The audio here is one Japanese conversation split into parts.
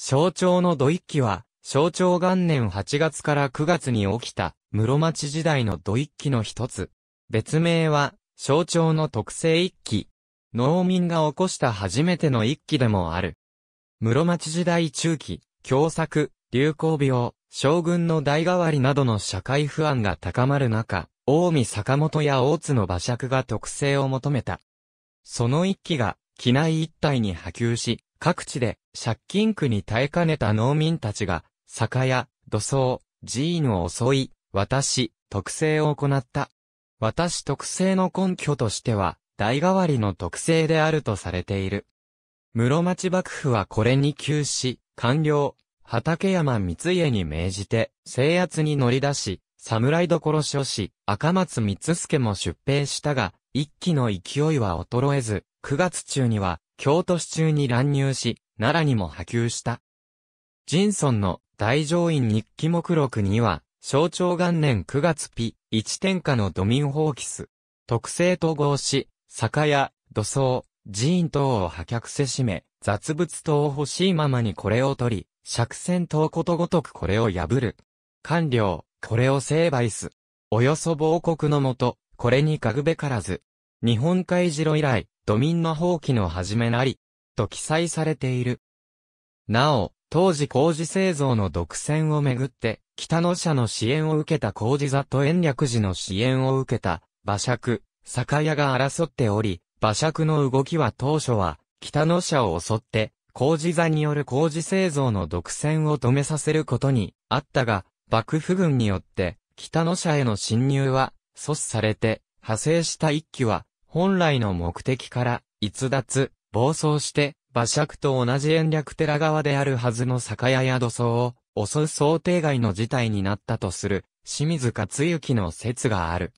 象徴の土一揆は、象徴元年8月から9月に起きた、室町時代の土一揆の一つ。別名は、象徴の特性一揆。農民が起こした初めての一揆でもある。室町時代中期、凶作、流行病、将軍の代替わりなどの社会不安が高まる中、近江坂本や大津の馬借が特性を求めた。その一揆が、機内一帯に波及し、各地で借金苦に耐えかねた農民たちが、酒屋、土葬、寺院を襲い、私、特性を行った。私特性の根拠としては、代替わりの特性であるとされている。室町幕府はこれに急し、官僚、畠山光家に命じて、制圧に乗り出し、侍所所し、赤松光助も出兵したが、一気の勢いは衰えず、9月中には、京都市中に乱入し、奈良にも波及した。ジンソンの大乗院日記目録には、象徴元年9月日、一天下のドミンホーキス、特性と合し、酒屋、土葬、寺院等を破却せしめ、雑物等を欲しいままにこれを取り、釈戦等ことごとくこれを破る。官僚、これを成敗す。およそ亡国のもと、これにかぐべからず。日本海城以来、土民の放棄の始めなり、と記載されている。なお、当時工事製造の独占をめぐって、北野社の支援を受けた工事座と延暦寺の支援を受けた、馬借、酒屋が争っており、馬借の動きは当初は、北野社を襲って、工事座による工事製造の独占を止めさせることにあったが、幕府軍によって、北野社への侵入は、阻止されて、派生した一機は、本来の目的から、逸脱、暴走して、馬区と同じ延暦寺側であるはずの酒屋や土葬を襲う想定外の事態になったとする、清水勝之の説がある。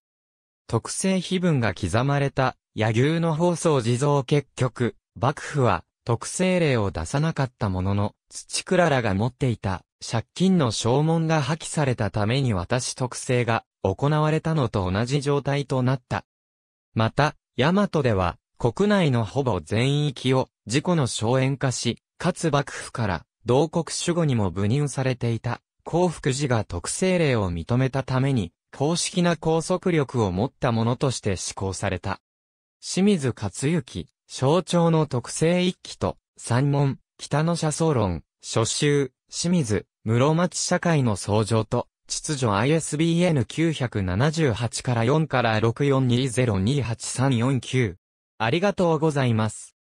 特性碑文が刻まれた、野牛の放送地蔵結局、幕府は特性令を出さなかったものの、土倉らが持っていた借金の証文が破棄されたために私特性が行われたのと同じ状態となった。また、大和では、国内のほぼ全域を自己の荘園化し、かつ幕府から同国守護にも部任されていた幸福寺が特性例を認めたために、公式な拘束力を持ったものとして施行された。清水克之、象徴の特性一期と、三門、北の社総論、初集、清水、室町社会の創造と、秩序 ISBN978 から4から642028349。ありがとうございます。